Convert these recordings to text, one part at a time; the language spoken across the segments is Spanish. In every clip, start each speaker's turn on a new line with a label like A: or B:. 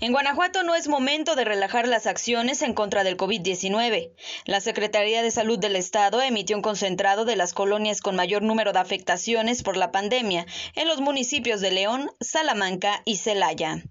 A: En Guanajuato no es momento de relajar las acciones en contra del COVID-19. La Secretaría de Salud del Estado emitió un concentrado de las colonias con mayor número de afectaciones por la pandemia en los municipios de León, Salamanca y Celaya.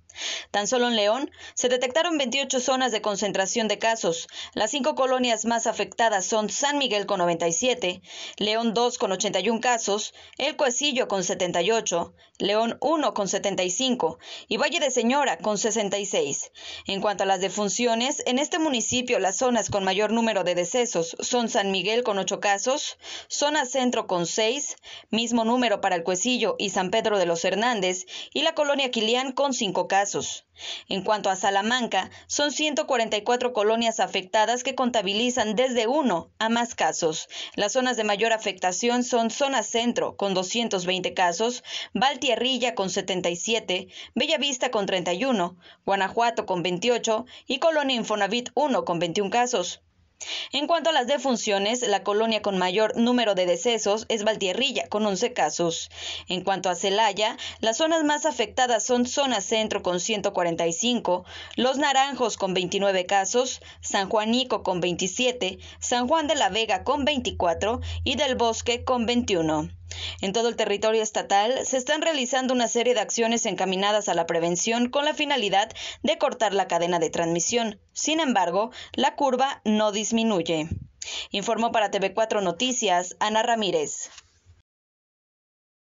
A: Tan solo en León se detectaron 28 zonas de concentración de casos. Las cinco colonias más afectadas son San Miguel con 97, León 2 con 81 casos, El Cuecillo con 78, León 1 con 75 y Valle de Señora con 66. En cuanto a las defunciones, en este municipio las zonas con mayor número de decesos son San Miguel con 8 casos, Zona Centro con 6, mismo número para El Cuecillo y San Pedro de los Hernández y la colonia Quilián con 5 casos. En cuanto a Salamanca, son 144 colonias afectadas que contabilizan desde uno a más casos. Las zonas de mayor afectación son Zona Centro, con 220 casos, Valtierrilla, con 77, Bellavista, con 31, Guanajuato, con 28 y Colonia Infonavit 1, con 21 casos. En cuanto a las defunciones, la colonia con mayor número de decesos es Valtierrilla, con 11 casos. En cuanto a Celaya, las zonas más afectadas son Zona Centro con 145, Los Naranjos con 29 casos, San Juanico con 27, San Juan de la Vega con 24 y Del Bosque con 21. En todo el territorio estatal se están realizando una serie de acciones encaminadas a la prevención con la finalidad de cortar la cadena de transmisión. Sin embargo, la curva no disminuye. Informó para TV4 Noticias Ana Ramírez.